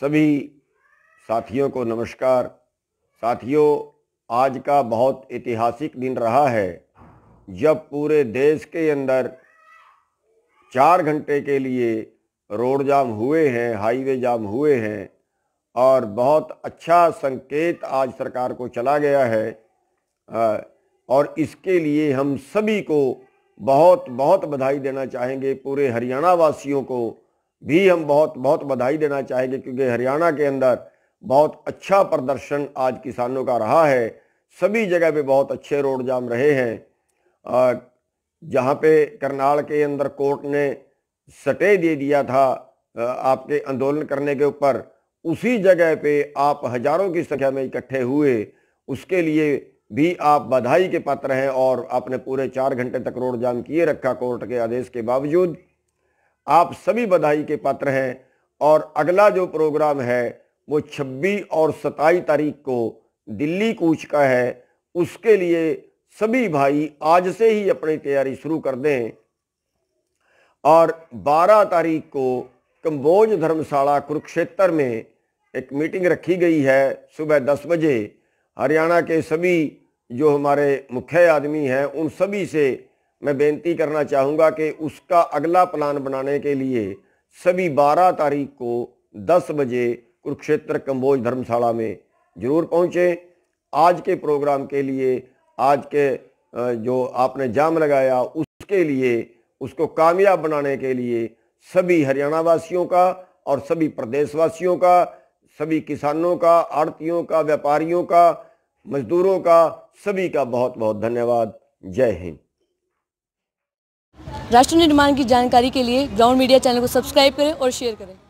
सभी साथियों को नमस्कार साथियों आज का बहुत ऐतिहासिक दिन रहा है जब पूरे देश के अंदर चार घंटे के लिए रोड जाम हुए हैं हाईवे जाम हुए हैं और बहुत अच्छा संकेत आज सरकार को चला गया है और इसके लिए हम सभी को बहुत बहुत बधाई देना चाहेंगे पूरे हरियाणा वासियों को भी हम बहुत बहुत बधाई देना चाहेंगे क्योंकि हरियाणा के अंदर बहुत अच्छा प्रदर्शन आज किसानों का रहा है सभी जगह पे बहुत अच्छे रोड जाम रहे हैं जहाँ पे करनाल के अंदर कोर्ट ने सटे दे दिया था आपके आंदोलन करने के ऊपर उसी जगह पे आप हजारों की संख्या में इकट्ठे हुए उसके लिए भी आप बधाई के पात्र हैं और आपने पूरे चार घंटे तक रोड जाम किए रखा कोर्ट के आदेश के बावजूद आप सभी बधाई के पात्र हैं और अगला जो प्रोग्राम है वो 26 और 27 तारीख को दिल्ली कूच का है उसके लिए सभी भाई आज से ही अपनी तैयारी शुरू कर दें और 12 तारीख को कंबोज धर्मशाला कुरुक्षेत्र में एक मीटिंग रखी गई है सुबह 10 बजे हरियाणा के सभी जो हमारे मुख्य आदमी हैं उन सभी से मैं बेनती करना चाहूँगा कि उसका अगला प्लान बनाने के लिए सभी बारह तारीख को दस बजे कुरुक्षेत्र कम्बोज धर्मशाला में ज़रूर पहुँचें आज के प्रोग्राम के लिए आज के जो आपने जाम लगाया उसके लिए उसको कामयाब बनाने के लिए सभी हरियाणा वासियों का और सभी प्रदेशवासियों का सभी किसानों का आड़तियों का व्यापारियों का मजदूरों का सभी का बहुत बहुत धन्यवाद जय हिंद राष्ट्र निर्माण की जानकारी के लिए ग्राउंड मीडिया चैनल को सब्सक्राइब करें और शेयर करें